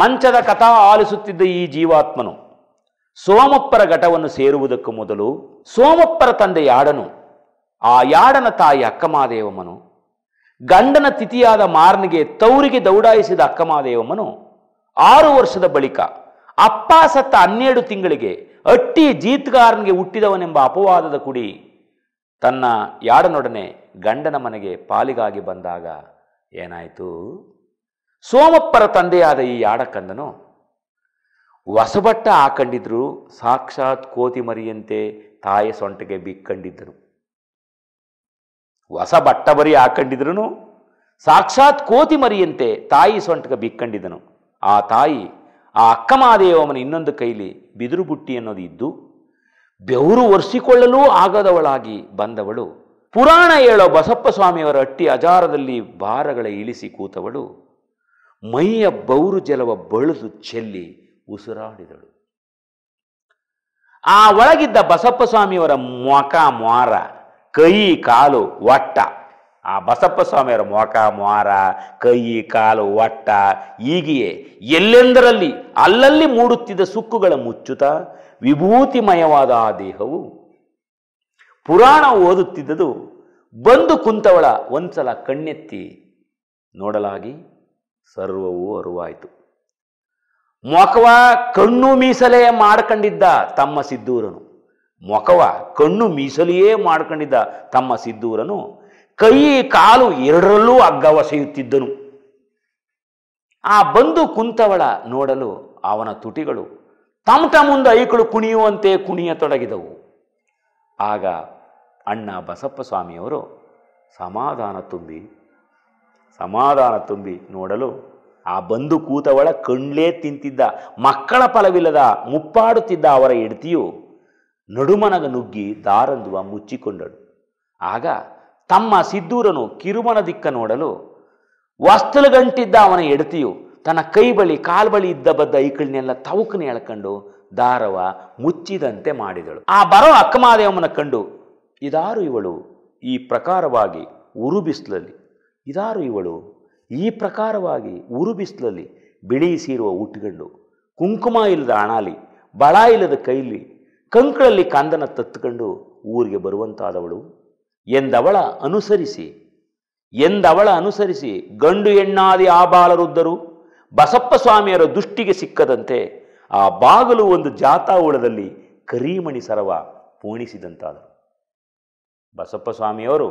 ಮಂಚದ ಕಥಾ ಆಲಿಸುತ್ತಿದ್ದ ಈ ಜೀವಾತ್ಮನು ಸೋಮಪ್ಪರ ಘಟವನ್ನು ಸೇರುವುದಕ್ಕೂ ಮೊದಲು ಸೋಮಪ್ಪರ ತಂದೆ ಯಾಡನು ಆ ಯಾಡನ ತಾಯಿ ಅಕ್ಕಮಾದೇವಮ್ಮನು ಗಂಡನ ತಿಥಿಯಾದ ಮಾರನಿಗೆ ತೌರಿಗೆ ದೌಡಾಯಿಸಿದ ಅಕ್ಕಮಾದೇವಮ್ಮನು ಆರು ವರ್ಷದ ಬಳಿಕ ಅಪ್ಪ ಸತ್ತ ಹನ್ನೆರಡು ತಿಂಗಳಿಗೆ ಅಟ್ಟಿ ಜೀತ್ಗಾರನಿಗೆ ಹುಟ್ಟಿದವನೆಂಬ ಅಪವಾದದ ಕುಡಿ ತನ್ನ ಯಾಡನೊಡನೆ ಗಂಡನ ಮನೆಗೆ ಪಾಲಿಗಾಗಿ ಬಂದಾಗ ಏನಾಯಿತು ಸೋಮಪ್ಪರ ತಂದೆಯಾದ ಈ ಆಡಕಂದನು ಹೊಸಬಟ್ಟ ಹಾಕೊಂಡಿದ್ರು ಸಾಕ್ಷಾತ್ ಕೋತಿ ಮರಿಯಂತೆ ತಾಯಿ ಸೊಂಟಗೆ ಬಿಕ್ಕಂಡಿದ್ದರು ಹೊಸ ಬಟ್ಟ ಬರಿ ಹಾಕೊಂಡಿದ್ರು ಸಾಕ್ಷಾತ್ ಕೋತಿ ಮರಿಯಂತೆ ತಾಯಿ ಸೊಂಟಗೆ ಬಿಕ್ಕಂಡಿದ್ದನು ಆ ತಾಯಿ ಆ ಅಕ್ಕ ಮಹಾದೇವಮ್ಮನ ಇನ್ನೊಂದು ಕೈಲಿ ಬಿದಿರು ಬುಟ್ಟಿ ಅನ್ನೋದು ಇದ್ದು ಬೆವರು ಒರೆಸಿಕೊಳ್ಳಲೂ ಆಗದವಳಾಗಿ ಬಂದವಳು ಪುರಾಣ ಹೇಳೋ ಬಸಪ್ಪ ಸ್ವಾಮಿಯವರ ಅಟ್ಟಿ ಅಜಾರದಲ್ಲಿ ಭಾರಗಳ ಇಳಿಸಿ ಕೂತವಳು ಮೈಯ ಬೌರು ಜಲವ ಬಳಸು ಚೆಲ್ಲಿ ಉಸಿರಾಡಿದಳು ಆ ಒಳಗಿದ್ದ ಬಸಪ್ಪ ಸ್ವಾಮಿಯವರ ಮೊಕ ಮಾರ ಕೈ ಕಾಲು ವಟ್ಟ ಆ ಬಸಪ್ಪ ಸ್ವಾಮಿಯವರ ಮೊಕ ಮಾರ ಕೈ ಕಾಲು ವಟ್ಟ ಹೀಗೆಯೇ ಎಲ್ಲೆಂದರಲ್ಲಿ ಅಲ್ಲಲ್ಲಿ ಮೂಡುತ್ತಿದ್ದ ಸುಕ್ಕುಗಳ ಮುಚ್ಚುತ ವಿಭೂತಿಮಯವಾದ ಆ ದೇಹವು ಪುರಾಣ ಓದುತ್ತಿದ್ದುದು ಬಂದು ಕುಂತವಳ ಒಂದ್ಸಲ ಕಣ್ಣೆತ್ತಿ ನೋಡಲಾಗಿ ಸರ್ವವೂ ಅರುವಾಯಿತು ಮೊಕವ ಕಣ್ಣು ಮೀಸಲೇ ಮಾಡ್ಕೊಂಡಿದ್ದ ತಮ್ಮ ಸಿದ್ದೂರನು ಮೊಕವ ಕಣ್ಣು ಮೀಸಲಿಯೇ ಮಾಡ್ಕೊಂಡಿದ್ದ ತಮ್ಮ ಸಿದ್ದೂರನು ಕೈ ಕಾಲು ಎರಡರಲ್ಲೂ ಅಗ್ಗವಸೆಯುತ್ತಿದ್ದನು ಆ ಬಂದು ಕುಂತವಳ ನೋಡಲು ಅವನ ತುಟಿಗಳು ತಮಟ ಮುಂದೆ ಐಕಳು ಕುಣಿಯುವಂತೆ ಕುಣಿಯತೊಡಗಿದವು ಆಗ ಅಣ್ಣ ಬಸಪ್ಪ ಸ್ವಾಮಿಯವರು ಸಮಾಧಾನ ತುಂಬಿ ಸಮಾಧಾನ ತುಂಬಿ ನೋಡಲು ಆ ಬಂದು ಕೂತವಳ ಕಣ್ಲೇ ತಿಂತಿದ್ದ ಮಕ್ಕಳ ಫಲವಿಲ್ಲದ ಮುಪ್ಪಾಡುತ್ತಿದ್ದ ಅವರ ಎಡತಿಯು ನಡುಮನಗ ನುಗ್ಗಿ ದಾರಂದುವ ಮುಚ್ಚಿಕೊಂಡಳು ಆಗ ತಮ್ಮ ಸಿದ್ದೂರನು ಕಿರುಮನ ದಿಕ್ಕ ನೋಡಲು ವಸ್ತುಲುಗಂಟಿದ್ದ ಅವನ ಎಡತಿಯು ತನ್ನ ಕೈ ಬಳಿ ಕಾಲ್ ಬಳಿ ಇದ್ದ ಬದ್ದ ಐಕಳನ್ನೆಲ್ಲ ತವುಕನೆ ಎಳ್ಕೊಂಡು ದಾರವ ಮುಚ್ಚಿದಂತೆ ಮಾಡಿದಳು ಆ ಬರೋ ಅಕ್ಕಮಾದೇವನ ಕಂಡು ಇದಾರು ಇವಳು ಈ ಪ್ರಕಾರವಾಗಿ ಉರುಬಿಸ್ಲಲ್ಲಿ ಇದಾರು ಇವಳು ಈ ಪ್ರಕಾರವಾಗಿ ಉರು ಬಿಸಿಲಲ್ಲಿ ಬಿಳಿ ಸೀರುವ ಉಟ್ಗಂಡು ಕುಂಕುಮ ಇಲ್ಲದ ಅಣಾಲಿ ಬಳ ಇಲ್ಲದ ಕೈಲಿ ಕಂಕಳಲ್ಲಿ ಕಂದನ ತತ್ತುಕೊಂಡು ಊರಿಗೆ ಬರುವಂತಾದವಳು ಎಂದವಳ ಅನುಸರಿಸಿ ಎಂದವಳ ಅನುಸರಿಸಿ ಗಂಡು ಎಣ್ಣಾದಿ ಆ ಬಾಲರುದ್ದರು ಬಸಪ್ಪ ಸ್ವಾಮಿಯರ ದುಷ್ಟಿಗೆ ಸಿಕ್ಕದಂತೆ ಆ ಬಾಗಲು ಒಂದು ಜಾತಾ ಉಳದಲ್ಲಿ ಕರಿಮಣಿ ಸರವ ಪೂಣಿಸಿದಂತಾದರು ಬಸಪ್ಪ ಸ್ವಾಮಿಯವರು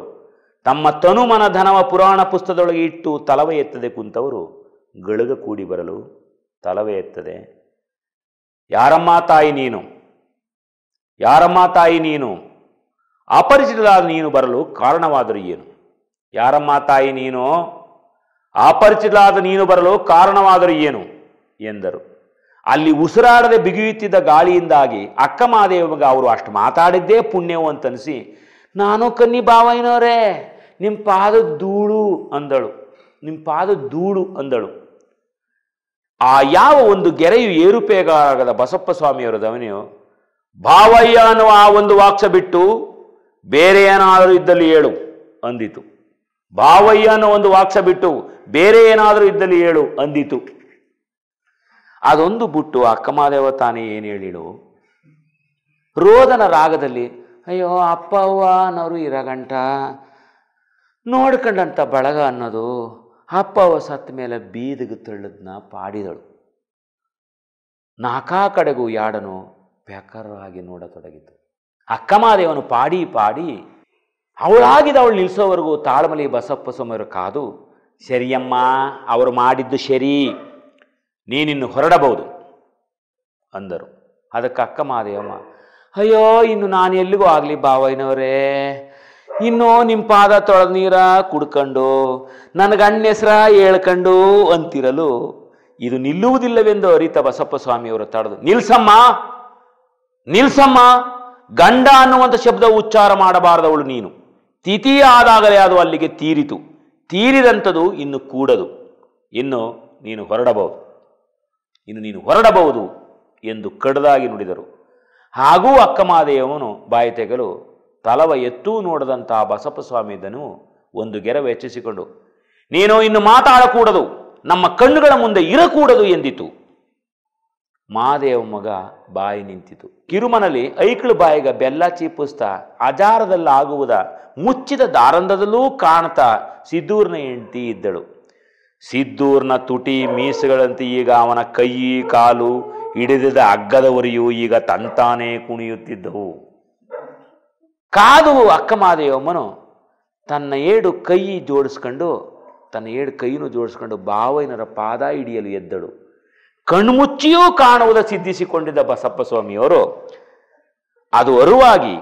ತಮ್ಮ ತನುಮನ ಧನವ ಪುರಾಣ ಪುಸ್ತಕದೊಳಗೆ ಇಟ್ಟು ತಲವೆ ಎತ್ತದೆ ಕುಂತವರು ಗಳಗ ಕೂಡಿ ಬರಲು ತಲವೆ ಎತ್ತದೆ ಯಾರಮ್ಮ ತಾಯಿ ನೀನು ಯಾರಮ್ಮ ತಾಯಿ ನೀನು ಅಪರಿಚಿತರಾದ ನೀನು ಬರಲು ಕಾರಣವಾದರೂ ಏನು ಯಾರಮ್ಮ ತಾಯಿ ನೀನು ಅಪರಿಚಿತರಾದ ನೀನು ಬರಲು ಕಾರಣವಾದರೂ ಏನು ಎಂದರು ಅಲ್ಲಿ ಉಸಿರಾಡದೆ ಬಿಗಿಯುತ್ತಿದ್ದ ಗಾಳಿಯಿಂದಾಗಿ ಅಕ್ಕ ಅವರು ಅಷ್ಟು ಮಾತಾಡಿದ್ದೇ ಪುಣ್ಯವು ಅಂತನಿಸಿ ನಾನು ಕನ್ನಿ ಬಾವಯ್ಯನವರೇ ನಿಮ್ಮ ಪಾದ ಧೂಳು ಅಂದಳು ನಿಮ್ಮ ಪಾದ ಧೂಳು ಅಂದಳು ಆ ಯಾವ ಒಂದು ಗೆರೆಯು ಏರುಪೇಗಾಗದ ಬಸಪ್ಪ ಸ್ವಾಮಿಯವರ ದವನಿಯು ಭಾವಯ್ಯ ಅನ್ನುವ ಆ ಒಂದು ವಾಕ್ಸ ಬಿಟ್ಟು ಬೇರೆ ಏನಾದರೂ ಇದ್ದಲ್ಲಿ ಹೇಳು ಅಂದಿತು ಬಾವಯ್ಯ ಅನ್ನೋ ಒಂದು ವಾಕ್ಸ ಬಿಟ್ಟು ಬೇರೆ ಏನಾದರೂ ಇದ್ದಲ್ಲಿ ಹೇಳು ಅಂದಿತು ಅದೊಂದು ಬಿಟ್ಟು ಅಕ್ಕಮಾದೇವ ತಾನೇ ಏನು ಹೇಳಿಳು ರೋದನ ರಾಗದಲ್ಲಿ ಅಯ್ಯೋ ಅಪ್ಪ ಅವ್ವ ಅನ್ನೋರು ಇರಗಂಟ ನೋಡ್ಕೊಂಡಂಥ ಬಳಗ ಅನ್ನೋದು ಅಪ್ಪ ಅವ ಸತ್ತ ಮೇಲೆ ಬೀದಿಗೆ ತಳ್ಳದನ್ನ ಪಾಡಿದಳು ನಾಕಾ ಕಡೆಗೂ ಯಾಡನು ಬೆಕರಾಗಿ ನೋಡತೊಡಗಿತು ಅಕ್ಕಮಾದೇವನು ಪಾಡಿ ಪಾಡಿ ಅವಳಾಗಿದ ಅವಳು ನಿಲ್ಲಿಸೋವರೆಗೂ ತಾಳ್ಮಲಿ ಬಸಪ್ಪ ಸೋಮರು ಕಾದು ಸರಿಯಮ್ಮ ಅವರು ಮಾಡಿದ್ದು ಸರಿ ನೀನಿನ್ನು ಹೊರಡಬಹುದು ಅಂದರು ಅದಕ್ಕೆ ಅಕ್ಕ ಅಯ್ಯೋ ಇನ್ನು ನಾನು ಎಲ್ಲಿಗೂ ಆಗಲಿ ಬಾವಯ್ಯನವರೇ ಇನ್ನು ನಿಮ್ಮ ಪಾದ ತೊಳೆದ ನೀರ ಕುಡ್ಕೊಂಡು ನನ್ನ ಅಣ್ಣ ಹೇಳ್ಕಂಡು ಹೇಳ್ಕೊಂಡು ಅಂತಿರಲು ಇದು ನಿಲ್ಲುವುದಿಲ್ಲವೆಂದು ಅರಿತ ಬಸಪ್ಪ ಸ್ವಾಮಿಯವರು ತಡೆದು ನಿಲ್ಸಮ್ಮ ನಿಲ್ಸಮ್ಮ ಗಂಡ ಅನ್ನುವಂಥ ಶಬ್ದ ಉಚ್ಚಾರ ಮಾಡಬಾರದವಳು ನೀನು ತಿಥಿ ಆದಾಗಲೇ ಅದು ಅಲ್ಲಿಗೆ ತೀರಿತು ತೀರಿದಂಥದ್ದು ಇನ್ನು ಕೂಡದು ಇನ್ನು ನೀನು ಹೊರಡಬಹುದು ಇನ್ನು ನೀನು ಹೊರಡಬಹುದು ಎಂದು ಕಡದಾಗಿ ನುಡಿದರು ಹಾಗೂ ಅಕ್ಕಮಾದೆಯವನು ಬಾಯಿ ತೆಗೆಲು ತಲವ ಎತ್ತೂ ನೋಡದಂತಹ ಸ್ವಾಮಿದನು ಒಂದು ಗೆರವು ಹೆಚ್ಚಿಸಿಕೊಂಡು ನೀನು ಇನ್ನು ಮಾತಾಡಕೂಡದು ನಮ್ಮ ಕಣ್ಣುಗಳ ಮುಂದೆ ಇರಕೂಡದು ಎಂದಿತು ಮಾದೇವ ಮಗ ಬಾಯಿ ನಿಂತಿತು ಕಿರುಮನಲಿ ಐಕಳು ಬಾಯಿಗ ಬೆಲ್ಲ ಚೀಪಿಸ್ತಾ ಅಜಾರದಲ್ಲಾಗುವುದ ಮುಚ್ಚಿದ ದಾರಂಧದಲ್ಲೂ ಕಾಣ್ತಾ ಸಿದ್ದೂರ್ನ ಹೆಂಡತಿ ಇದ್ದಳು ಸಿದ್ದೂರ್ನ ತುಟಿ ಮೀಸುಗಳಂತೆ ಈಗ ಅವನ ಕೈ ಕಾಲು ಹಿಡಿದಿದ್ದ ಅಗ್ಗದವರಿಯು ಈಗ ತಂತಾನೇ ಕುಣಿಯುತ್ತಿದ್ದವು ಕಾದು ಅಕ್ಕಮಾದೆಯೊಮ್ಮನು ತನ್ನ ಏಡು ಕೈ ಜೋಡಿಸ್ಕೊಂಡು ತನ್ನ ಏಡು ಕೈಯನ್ನು ಜೋಡಿಸ್ಕೊಂಡು ಬಾವೈನರ ಪಾದ ಹಿಡಿಯಲು ಎದ್ದಳು ಕಣ್ಮುಚ್ಚಿಯೂ ಕಾಣುವುದ ಸಿದ್ಧಿಸಿಕೊಂಡಿದ್ದ ಬಸಪ್ಪ ಸ್ವಾಮಿಯವರು ಅದು ಅರುವಾಗಿ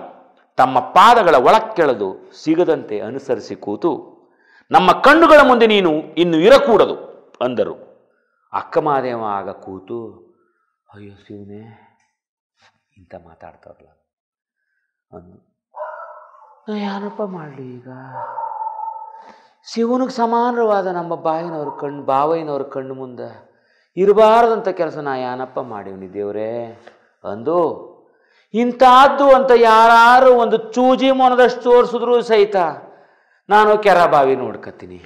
ತಮ್ಮ ಪಾದಗಳ ಒಳಕ್ಕೆಳೆದು ಸಿಗದಂತೆ ಅನುಸರಿಸಿ ಕೂತು ನಮ್ಮ ಕಣ್ಣುಗಳ ಮುಂದೆ ನೀನು ಇನ್ನು ಇರಕೂಡದು ಅಂದರು ಅಕ್ಕ ಮಹಾದೇವ ಆಗ ಕೂತು ಅಯ್ಯೋ ಶಿವನೇ ಇಂಥ ಮಾತಾಡ್ತಾರಲ್ಲ ಅಂದು ಯಾರಪ್ಪ ಮಾಡಲಿ ಈಗ ಶಿವನಿಗೆ ಸಮಾನವಾದ ನಮ್ಮ ಬಾಯಿನವ್ರ ಕಣ್ಣು ಬಾವಯ್ಯನವ್ರ ಕಣ್ಣು ಮುಂದೆ ಇರಬಾರ್ದಂಥ ಕೆಲಸ ನಾ ಏನಪ್ಪ ಮಾಡೀವ್ನಿ ದೇವರೇ ಅಂದು ಇಂಥದ್ದು ಅಂತ ಯಾರು ಒಂದು ಚೂಜಿ ಮೊನದಷ್ಟು ತೋರಿಸಿದ್ರು ಸಹಿತ ನಾನು ಕೆರಬಾವಿ ನೋಡ್ಕತ್ತೀನಿ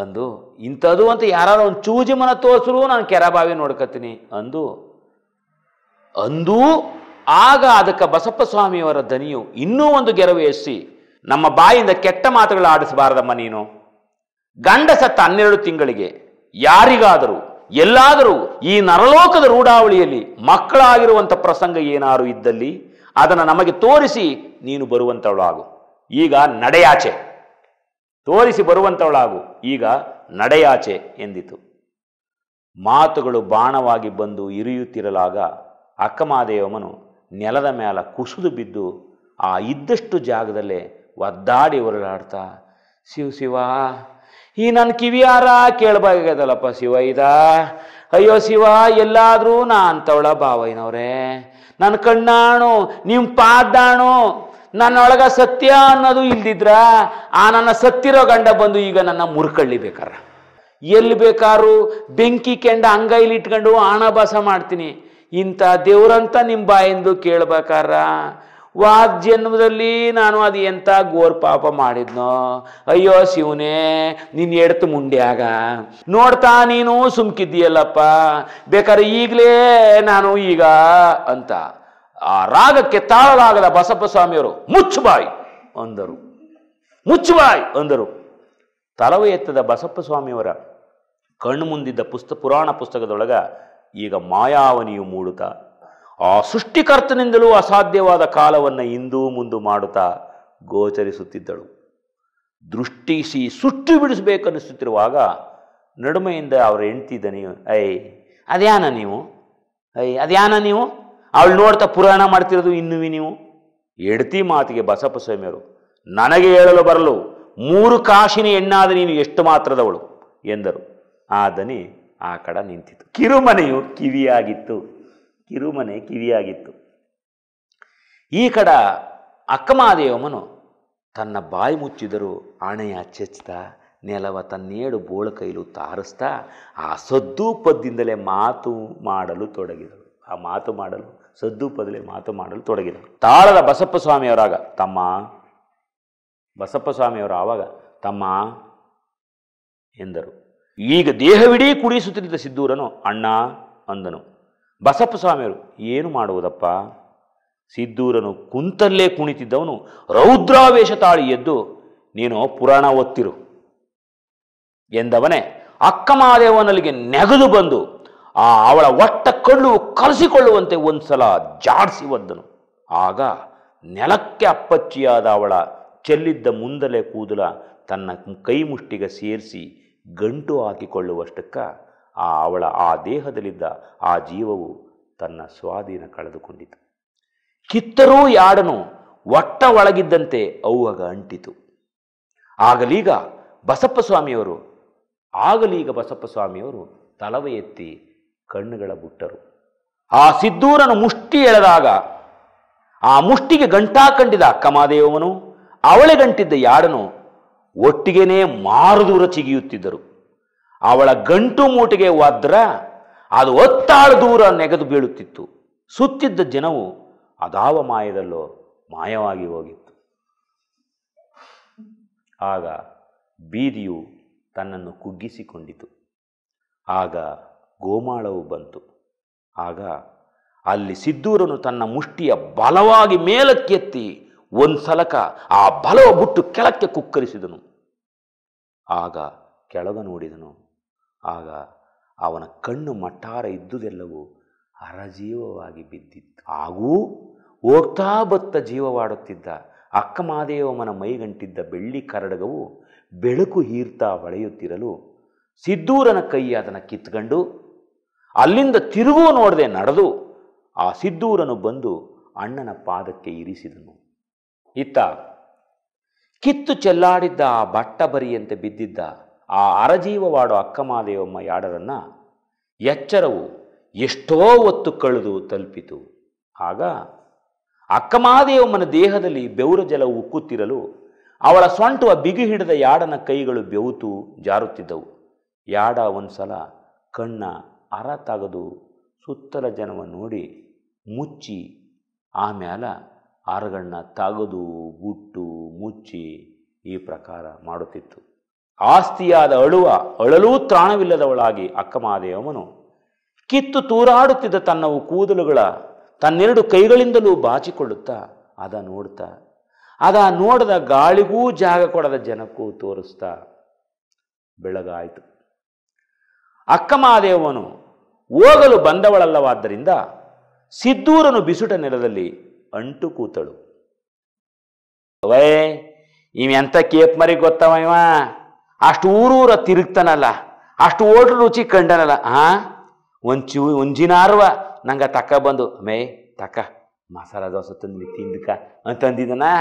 ಅಂದು ಇಂಥದ್ದು ಅಂತ ಯಾರು ಒಂದು ಚೂಜಿ ಮನ ತೋರಿಸ್ರು ನಾನು ಕೆರಬಾವಿ ನೋಡ್ಕತ್ತೀನಿ ಅಂದು ಅಂದೂ ಆಗ ಅದಕ್ಕೆ ಬಸಪ್ಪ ಸ್ವಾಮಿಯವರ ದನಿಯು ಇನ್ನೂ ಒಂದು ಗೆರವು ಎಸ್ಸಿ ನಮ್ಮ ಬಾಯಿಂದ ಕೆಟ್ಟ ಮಾತುಗಳು ಆಡಿಸಬಾರದಮ್ಮ ನೀನು ಗಂಡ ಸತ್ತ ಹನ್ನೆರಡು ತಿಂಗಳಿಗೆ ಯಾರಿಗಾದರೂ ಎಲ್ಲಾದರೂ ಈ ನರಲೋಕದ ರೂಢಾವಳಿಯಲ್ಲಿ ಮಕ್ಕಳಾಗಿರುವಂಥ ಪ್ರಸಂಗ ಏನಾರು ಇದ್ದಲ್ಲಿ ಅದನ್ನು ನಮಗೆ ತೋರಿಸಿ ನೀನು ಆಗು ಈಗ ನಡೆಯಾಚೆ ತೋರಿಸಿ ಬರುವಂಥವಳಾಗು ಈಗ ನಡೆಯಾಚೆ ಎಂದಿತು ಮಾತುಗಳು ಬಾಣವಾಗಿ ಬಂದು ಇರಿಯುತ್ತಿರಲಾಗ ಅಕ್ಕಮಾದೇವಮನು ನೆಲದ ಮೇಲ ಕುಸಿದು ಬಿದ್ದು ಆ ಇದ್ದಷ್ಟು ಜಾಗದಲ್ಲೇ ಒದ್ದಾಡಿ ಹೊರಳಾಡ್ತಾ ಶಿವ ಶಿವ ಈ ನನ್ನ ಕಿವಿಯಾರ ಕೇಳಬಾಗ್ಯದಲ್ಲಪ್ಪ ಶಿವ ಇದಾ ಅಯ್ಯೋ ಶಿವ ಎಲ್ಲಾದರೂ ನಾ ಅಂತವಳ ಬಾವಯ್ಯನವ್ರೆ ನನ್ನ ಕಣ್ಣಾಣು ನಿಮ್ಮ ಪಾದಾಣು ನನ್ನೊಳಗ ಸತ್ಯ ಅನ್ನೋದು ಇಲ್ದಿದ್ರ ಆ ನನ್ನ ಸತ್ತಿರೋ ಗಂಡ ಬಂದು ಈಗ ನನ್ನ ಮುರ್ಕಳ್ಳಿ ಬೇಕಾರ ಎಲ್ಲಿ ಬೇಕಾರು ಬೆಂಕಿ ಕೆಂಡ ಅಂಗೈಲಿ ಇಟ್ಕೊಂಡು ಆಣಭಾಸ ಮಾಡ್ತೀನಿ ಇಂಥ ದೇವ್ರಂತ ನಿಮ್ಮ ಬಾಯಿಂದ ಕೇಳ್ಬೇಕಾರ ವಾದ ಜನ್ಮದಲ್ಲಿ ನಾನು ಅದು ಎಂಥ ಗೋರ್ ಪಾಪ ಮಾಡಿದ್ನೋ ಅಯ್ಯೋ ಶಿವನೇ ನೀನು ಎಡ್ತು ಮುಂಡ್ಯಾಗ ನೋಡ್ತಾ ನೀನು ಸುಮ್ಕಿದ್ದೀಯಲ್ಲಪ್ಪ ಬೇಕಾದ್ರೆ ಈಗಲೇ ನಾನು ಈಗ ಅಂತ ಆ ರಾಗಕ್ಕೆ ತಾಳಲಾಗದ ಸ್ವಾಮಿಯವರು ಮುಚ್ಚುಬಾಯಿ ಅಂದರು ಮುಚ್ಚುಬಾಯಿ ಅಂದರು ತಲವ ಎತ್ತದ ಸ್ವಾಮಿಯವರ ಕಣ್ಣು ಮುಂದಿದ್ದ ಪುಸ್ತ ಪುರಾಣ ಪುಸ್ತಕದೊಳಗ ಈಗ ಮಾಯಾವನಿಯು ಮೂಡುತ್ತಾ ಆ ಸೃಷ್ಟಿಕರ್ತನಿಂದಲೂ ಅಸಾಧ್ಯವಾದ ಕಾಲವನ್ನು ಇಂದೂ ಮುಂದು ಮಾಡುತ್ತಾ ಗೋಚರಿಸುತ್ತಿದ್ದಳು ದೃಷ್ಟಿಸಿ ಸುಟ್ಟು ಬಿಡಿಸಬೇಕನ್ನಿಸುತ್ತಿರುವಾಗ ನಡುಮೆಯಿಂದ ಅವರು ಅವರ ನೀವು ಐ ಅದ್ಯಾನ ನೀವು ಐ ಅದ್ಯಾನ ನೀವು ಅವಳು ನೋಡ್ತಾ ಪುರಾಣ ಮಾಡ್ತಿರೋದು ಇನ್ನು ನೀವು ಎಡ್ತಿ ಮಾತಿಗೆ ಬಸಪ್ಪ ಸ್ವಾಮಿಯವರು ನನಗೆ ಹೇಳಲು ಬರಲು ಮೂರು ಕಾಶಿನ ಹೆಣ್ಣಾದ ನೀನು ಎಷ್ಟು ಮಾತ್ರದವಳು ಎಂದರು ಆ ದನಿ ಆ ಕಡ ನಿಂತಿತು ಕಿರುಮನೆಯು ಕಿವಿಯಾಗಿತ್ತು ಕಿರುಮನೆ ಕಿವಿಯಾಗಿತ್ತು ಈ ಕಡ ಅಕ್ಕಮಾದೇವಮ್ಮನು ತನ್ನ ಬಾಯಿ ಮುಚ್ಚಿದರು ಆಣೆಯ ಚೆಚ್ತಾ ನೆಲವ ತನ್ನೇಡು ಬೋಳ ಕೈಲು ತಾರಿಸ್ತಾ ಆ ಸದ್ದು ಪದ್ದಿಂದಲೇ ಮಾತು ಮಾಡಲು ತೊಡಗಿದಳು ಆ ಮಾತು ಮಾಡಲು ಸದ್ದು ಪದಲೆ ಮಾತು ಮಾಡಲು ತೊಡಗಿದರು ತಾಳದ ಬಸಪ್ಪ ಸ್ವಾಮಿಯವರಾಗ ತಮ್ಮ ಬಸಪ್ಪ ಸ್ವಾಮಿಯವರು ಆವಾಗ ತಮ್ಮ ಎಂದರು ಈಗ ದೇಹವಿಡೀ ಕುಡಿಸುತ್ತಿದ್ದ ಸಿದ್ದೂರನು ಅಣ್ಣ ಅಂದನು ಬಸಪ್ಪ ಸ್ವಾಮಿಯವರು ಏನು ಮಾಡುವುದಪ್ಪ ಸಿದ್ದೂರನು ಕುಂತಲ್ಲೇ ಕುಣಿತಿದ್ದವನು ರೌದ್ರಾವೇಶ ತಾಳಿ ಎದ್ದು ನೀನು ಪುರಾಣ ಒತ್ತಿರು ಎಂದವನೇ ಅಕ್ಕಮಹಾದೇವನಲ್ಲಿಗೆ ನೆಗೆದು ಬಂದು ಆ ಅವಳ ಒಟ್ಟ ಕಳ್ಳು ಕಲಸಿಕೊಳ್ಳುವಂತೆ ಒಂದು ಸಲ ಜಾಡಿಸಿ ಒದ್ದನು ಆಗ ನೆಲಕ್ಕೆ ಅಪ್ಪಚ್ಚಿಯಾದ ಅವಳ ಚೆಲ್ಲಿದ್ದ ಮುಂದಲೆ ಕೂದಲ ತನ್ನ ಕೈ ಮುಷ್ಟಿಗೆ ಸೇರಿಸಿ ಗಂಟು ಹಾಕಿಕೊಳ್ಳುವಷ್ಟಕ್ಕ ಆ ಅವಳ ಆ ದೇಹದಲ್ಲಿದ್ದ ಆ ಜೀವವು ತನ್ನ ಸ್ವಾಧೀನ ಕಳೆದುಕೊಂಡಿತು ಕಿತ್ತರೂ ಯಾಡನು ಒಟ್ಟ ಒಳಗಿದ್ದಂತೆ ಅವ್ವಾಗ ಅಂಟಿತು ಆಗಲೀಗ ಬಸಪ್ಪ ಸ್ವಾಮಿಯವರು ಆಗಲೀಗ ಬಸಪ್ಪ ಸ್ವಾಮಿಯವರು ತಲವ ಎತ್ತಿ ಕಣ್ಣುಗಳ ಬುಟ್ಟರು ಆ ಸಿದ್ದೂರನು ಮುಷ್ಟಿ ಎಳೆದಾಗ ಆ ಮುಷ್ಟಿಗೆ ಗಂಟಾ ಕಂಡಿದ ಅಕ್ಕಮಾದೇವನು ಅವಳೆ ಗಂಟಿದ್ದ ಯಾಡನು ಒಟ್ಟಿಗೆನೇ ಮಾರುದೂರ ಚಿಗಿಯುತ್ತಿದ್ದರು ಅವಳ ಗಂಟು ಮೂಟೆಗೆ ವಾದ್ರ ಅದು ಒತ್ತಾಳು ದೂರ ನೆಗೆದು ಬೀಳುತ್ತಿತ್ತು ಸುತ್ತಿದ್ದ ಜನವು ಅದಾವ ಮಾಯದಲ್ಲೋ ಮಾಯವಾಗಿ ಹೋಗಿತ್ತು ಆಗ ಬೀದಿಯು ತನ್ನನ್ನು ಕುಗ್ಗಿಸಿಕೊಂಡಿತು ಆಗ ಗೋಮಾಳವು ಬಂತು ಆಗ ಅಲ್ಲಿ ಸಿದ್ದೂರನು ತನ್ನ ಮುಷ್ಟಿಯ ಬಲವಾಗಿ ಮೇಲಕ್ಕೆತ್ತಿ ಒಂದು ಸಲಕ ಆ ಬಲವ ಬುಟ್ಟು ಕೆಳಕ್ಕೆ ಕುಕ್ಕರಿಸಿದನು ಆಗ ಕೆಳಗ ನೋಡಿದನು ಆಗ ಅವನ ಕಣ್ಣು ಮಟ್ಟಾರ ಇದ್ದುದೆಲ್ಲವೂ ಅರಜೀವವಾಗಿ ಬಿದ್ದಿತ್ತು ಆಗೂ ಹೋಗ್ತಾ ಬತ್ತ ಜೀವವಾಡುತ್ತಿದ್ದ ಅಕ್ಕಮಾದೇವಮ್ಮನ ಮೈಗಂಟಿದ್ದ ಬೆಳ್ಳಿ ಕರಡಗವು ಬೆಳಕು ಹೀರ್ತಾ ಹೊಳೆಯುತ್ತಿರಲು ಸಿದ್ದೂರನ ಕೈ ಅದನ್ನು ಕಿತ್ಕೊಂಡು ಅಲ್ಲಿಂದ ತಿರುಗು ನೋಡದೆ ನಡೆದು ಆ ಸಿದ್ದೂರನು ಬಂದು ಅಣ್ಣನ ಪಾದಕ್ಕೆ ಇರಿಸಿದನು ಇತ್ತ ಕಿತ್ತು ಚೆಲ್ಲಾಡಿದ್ದ ಆ ಬಟ್ಟ ಬರಿಯಂತೆ ಬಿದ್ದಿದ್ದ ಆ ಅರಜೀವವಾಡೋ ಅಕ್ಕಮಾದೇವಮ್ಮ ಯಾಡರನ್ನ ಎಚ್ಚರವು ಎಷ್ಟೋ ಹೊತ್ತು ಕಳೆದು ತಲುಪಿತು ಆಗ ಅಕ್ಕಮಾದೇವಮ್ಮನ ದೇಹದಲ್ಲಿ ಬೆವರ ಜಲ ಉಕ್ಕುತ್ತಿರಲು ಅವಳ ಸೊಂಟುವ ಬಿಗಿ ಹಿಡಿದ ಯಾಡನ ಕೈಗಳು ಬೆವುತು ಜಾರುತ್ತಿದ್ದವು ಯಾಡ ಒಂದು ಸಲ ಕಣ್ಣ ಅರ ತಗದು ಸುತ್ತಲ ಜನವ ನೋಡಿ ಮುಚ್ಚಿ ಆಮೇಲೆ ಅರಗಳನ್ನ ತಗದು ಗುಟ್ಟು ಮುಚ್ಚಿ ಈ ಪ್ರಕಾರ ಮಾಡುತ್ತಿತ್ತು ಆಸ್ತಿಯಾದ ಅಳುವ ಅಳಲೂ ತ್ರಾಣವಿಲ್ಲದವಳಾಗಿ ಅಕ್ಕಮಾದೇವನು ಕಿತ್ತು ತೂರಾಡುತ್ತಿದ್ದ ತನ್ನವು ಕೂದಲುಗಳ ತನ್ನೆರಡು ಕೈಗಳಿಂದಲೂ ಬಾಚಿಕೊಳ್ಳುತ್ತಾ ಅದ ನೋಡ್ತಾ ಅದ ನೋಡದ ಗಾಳಿಗೂ ಜಾಗ ಕೊಡದ ಜನಕ್ಕೂ ತೋರಿಸ್ತಾ ಬೆಳಗಾಯಿತು ಅಕ್ಕಮಾದೇವನು ಹೋಗಲು ಬಂದವಳಲ್ಲವಾದ್ದರಿಂದ ಸಿದ್ದೂರನು ಬಿಸುಟ ನೆಲದಲ್ಲಿ ಅಂಟು ಕೂತಳು ಇವ ಇವೆಂಥ ಕೇಪ್ ಮರಿ ಗೊತ್ತವ ಇವ ಅಷ್ಟು ಊರೂರ ತಿರುಗ್ತಾನಲ್ಲ ಅಷ್ಟು ಓಟ್ರ ರುಚಿ ಕಂಡನಲ್ಲ ಹಾ ಒಂಚು ಒಂಜಿನಾರ್ವ ನಂಗೆ ತಕ್ಕ ಬಂದು ಮೇ ತಕ್ಕ ಮಸಾಲ ದೋಸೆ ತಂದು ತಿಂದ್ಕ ಅಂತಂದಿದನ